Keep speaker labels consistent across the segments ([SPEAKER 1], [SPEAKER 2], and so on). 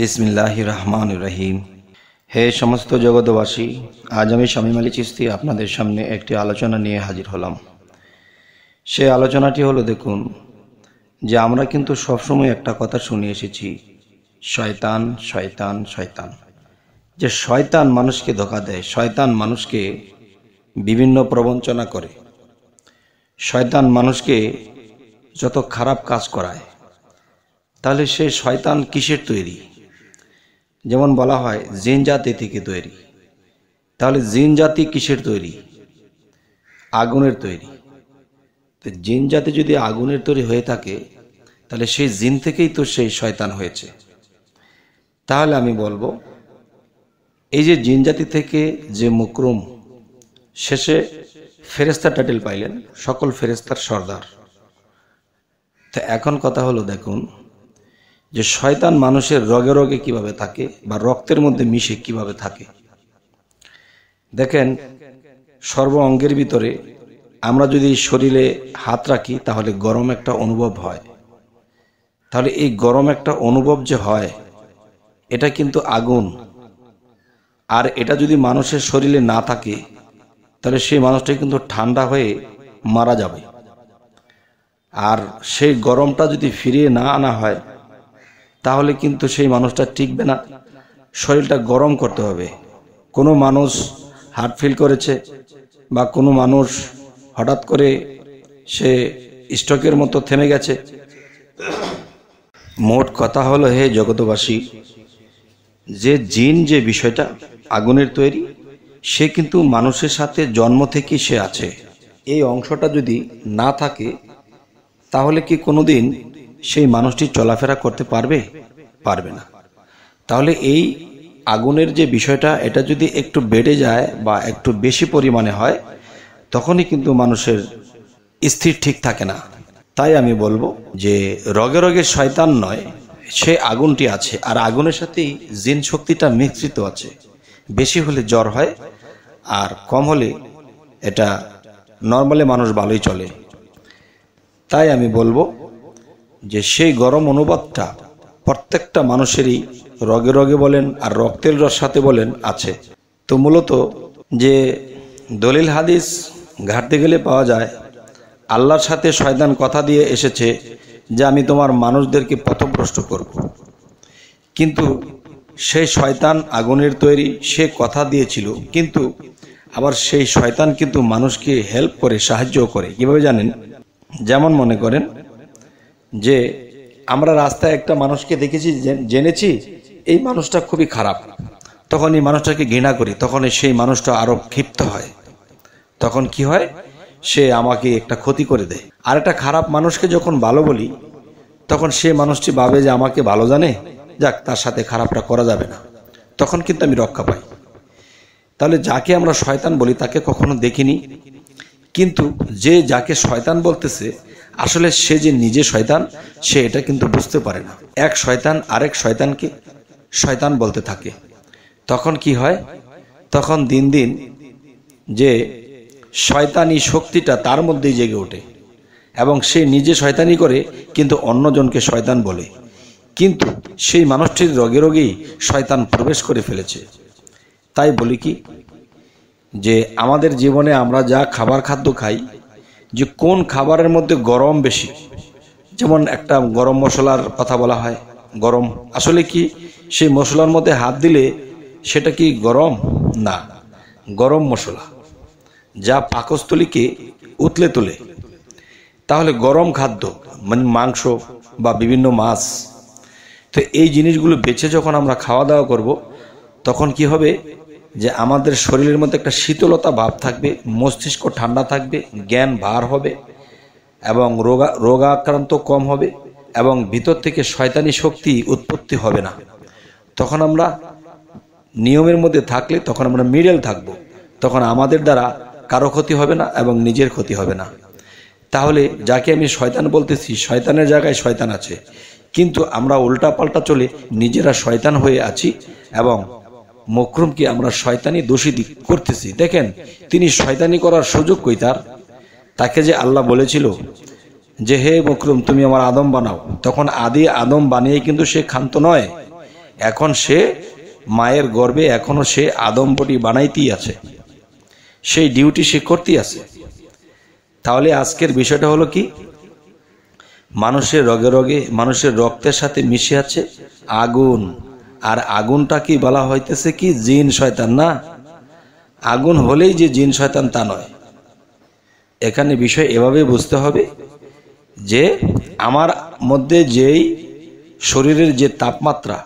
[SPEAKER 1] বিসমিল্লাহ রহমান রহিম হে সমস্ত জগৎবাসী আজ আমি স্বামী মালি চিস্তি আপনাদের সামনে একটি আলোচনা নিয়ে হাজির হলাম সে আলোচনাটি হলো দেখুন যে আমরা কিন্তু সবসময় একটা কথা শুনে এসেছি শয়তান শয়তান শয়তান যে শয়তান মানুষকে ধোকা দেয় শয়তান মানুষকে বিভিন্ন প্রবঞ্চনা করে শয়তান মানুষকে যত খারাপ কাজ করায় তাহলে সে শয়তান কিসের তৈরি যেমন বলা হয় জিন জাতি থেকে তৈরি তাহলে জিন জাতি কিসের তৈরি আগুনের তৈরি তো জিন জাতি যদি আগুনের তৈরি হয়ে থাকে তাহলে সেই জিন থেকেই তো সেই শয়তান হয়েছে তাহলে আমি বলবো এই যে জিন জাতি থেকে যে মুকরুম শেষে ফেরেস্তা টাইটেল পাইলেন সকল ফেরেস্তার সর্দার তো এখন কথা হলো দেখুন যে শয়তান মানুষের রগে রগে কিভাবে থাকে বা রক্তের মধ্যে মিশে কিভাবে থাকে দেখেন সর্ব অঙ্গের ভিতরে আমরা যদি শরীরে হাত রাখি তাহলে গরম একটা অনুভব হয় তাহলে এই গরম একটা অনুভব যে হয় এটা কিন্তু আগুন আর এটা যদি মানুষের শরীরে না থাকে তাহলে সেই মানুষটা কিন্তু ঠান্ডা হয়ে মারা যাবে আর সেই গরমটা যদি ফিরিয়ে না আনা হয় তাহলে কিন্তু সেই মানুষটা টিকবে না শরীরটা গরম করতে হবে কোনো মানুষ হার্ট ফিল করেছে বা কোনো মানুষ হঠাৎ করে সে স্টকের মতো থেমে গেছে মোট কথা হলো হে জগতবাসী যে জিন যে বিষয়টা আগুনের তৈরি সে কিন্তু মানুষের সাথে জন্ম থেকে সে আছে এই অংশটা যদি না থাকে তাহলে কি কোনোদিন সেই মানুষটি চলাফেরা করতে পারবে পারবে না তাহলে এই আগুনের যে বিষয়টা এটা যদি একটু বেড়ে যায় বা একটু বেশি পরিমাণে হয় তখনই কিন্তু মানুষের স্থির ঠিক থাকে না তাই আমি বলবো যে রগে রগে শয়তান নয় সে আগুনটি আছে আর আগুনের সাথেই জিন শক্তিটা মিশ্রিত আছে বেশি হলে জ্বর হয় আর কম হলে এটা নর্মালি মানুষ ভালোই চলে তাই আমি বলবো যে সেই গরম অনুবাদটা প্রত্যেকটা মানুষেরই রগে রগে বলেন আর রক্তের রস সাথে বলেন আছে তো মূলত যে দলিল হাদিস ঘাটতে গেলে পাওয়া যায় আল্লাহর সাথে শয়তান কথা দিয়ে এসেছে যে আমি তোমার মানুষদেরকে পথভ্রষ্ট করব। কিন্তু সেই শয়তান আগুনের তৈরি সে কথা দিয়েছিল কিন্তু আবার সেই শয়তান কিন্তু মানুষকে হেল্প করে সাহায্য করে কিভাবে জানেন যেমন মনে করেন যে আমরা রাস্তায় একটা মানুষকে দেখেছি জেনেছি এই মানুষটা খুবই খারাপ তখন এই মানুষটাকে ঘৃণা করি তখন সেই মানুষটা আরও ক্ষিপ্ত হয় তখন কি হয় সে আমাকে একটা ক্ষতি করে দেয় আর একটা খারাপ মানুষকে যখন ভালো বলি তখন সে মানুষটি ভাবে যে আমাকে ভালো জানে যাক তার সাথে খারাপটা করা যাবে না তখন কিন্তু আমি রক্ষা পাই তাহলে যাকে আমরা শয়তান বলি তাকে কখনো দেখিনি কিন্তু যে যাকে শয়তান বলতেছে আসলে সে যে নিজে শয়তান সে এটা কিন্তু বুঝতে পারে না এক শয়তান আরেক শয়তানকে শয়তান বলতে থাকে তখন কি হয় তখন দিন দিন যে শয়তানি শক্তিটা তার মধ্যেই জেগে ওঠে এবং সে নিজে শয়তানি করে কিন্তু অন্যজনকে শয়তান বলে কিন্তু সেই মানুষটির রোগে রোগেই শয়তান প্রবেশ করে ফেলেছে তাই বলি কি যে আমাদের জীবনে আমরা যা খাবার খাদ্য খাই যে কোন খাবারের মধ্যে গরম বেশি যেমন একটা গরম মশলার কথা বলা হয় গরম আসলে কি সেই মশলার মধ্যে হাত দিলে সেটা কি গরম না গরম মশলা যা পাকস্থলীকে উতলে তোলে তাহলে গরম খাদ্য মানে মাংস বা বিভিন্ন মাছ তো এই জিনিসগুলো বেছে যখন আমরা খাওয়া দাওয়া করব তখন কি হবে যে আমাদের শরীরের মধ্যে একটা শীতলতা ভাব থাকবে মস্তিষ্ক ঠান্ডা থাকবে জ্ঞান ভার হবে এবং রোগা রোগাক্রান্ত কম হবে এবং ভিতর থেকে শয়তানি শক্তি উৎপত্তি হবে না তখন আমরা নিয়মের মধ্যে থাকলে তখন আমরা মিডল থাকব। তখন আমাদের দ্বারা কারো ক্ষতি হবে না এবং নিজের ক্ষতি হবে না তাহলে যাকে আমি শয়তান বলতেছি শয়তানের জায়গায় শয়তান আছে কিন্তু আমরা উল্টা পাল্টা চলে নিজেরা শয়তান হয়ে আছি এবং মকরুমকে আমরা শয়তানি দোষী করতেছি দেখেন তিনি শয়তানি করার সুযোগ কই তার তাকে যে আল্লাহ বলেছিল যে হে মকরুম তুমি আমার আদম বানাও তখন আদি আদম বানিয়ে কিন্তু সে ক্ষান্ত নয় এখন সে মায়ের গর্বে এখনও সে বটি বানাইতেই আছে সেই ডিউটি সে করতেই আছে তাহলে আজকের বিষয়টা হলো কি মানুষের রগে রগে মানুষের রক্তের সাথে মিশে আছে আগুন আর আগুনটাকে বলা হইতেছে কি জিন শয়তান না আগুন হলেই যে জিন শয়তান তা নয় এখানে বিষয় এভাবে বুঝতে হবে যে আমার মধ্যে যেই শরীরের যে তাপমাত্রা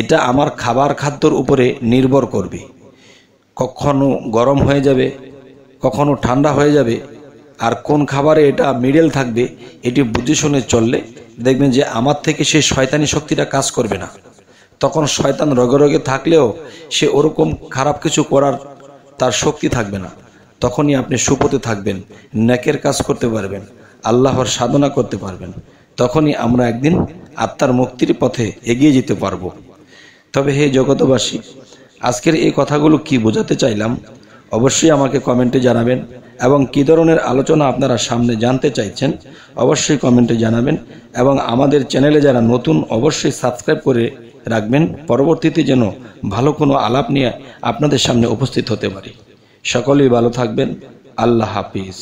[SPEAKER 1] এটা আমার খাবার খাদ্যর উপরে নির্ভর করবে কখনো গরম হয়ে যাবে কখনো ঠান্ডা হয়ে যাবে আর কোন খাবারে এটা মিডেল থাকবে এটি বুদ্ধি শুনে চললে দেখবেন যে আমার থেকে সেই শয়তানি শক্তিটা কাজ করবে না তখন শয়তান রগে রগে থাকলেও সে ওরকম খারাপ কিছু করার তার শক্তি থাকবে না তখনই আপনি সুপথে থাকবেন ন্যাকের কাজ করতে পারবেন আল্লাহর সাধনা করতে পারবেন তখনই আমরা একদিন আত্মার মুক্তির পথে এগিয়ে যেতে পারব তবে হে জগতবাসী আজকের এই কথাগুলো কি বোঝাতে চাইলাম অবশ্যই আমাকে কমেন্টে জানাবেন এবং কী ধরনের আলোচনা আপনারা সামনে জানতে চাইছেন অবশ্যই কমেন্টে জানাবেন এবং আমাদের চ্যানেলে যারা নতুন অবশ্যই সাবস্ক্রাইব করে রাখবেন পরবর্তীতে যেন ভালো কোনো আলাপ নিয়ে আপনাদের সামনে উপস্থিত হতে পারি সকলেই ভালো থাকবেন আল্লাহ হাফিজ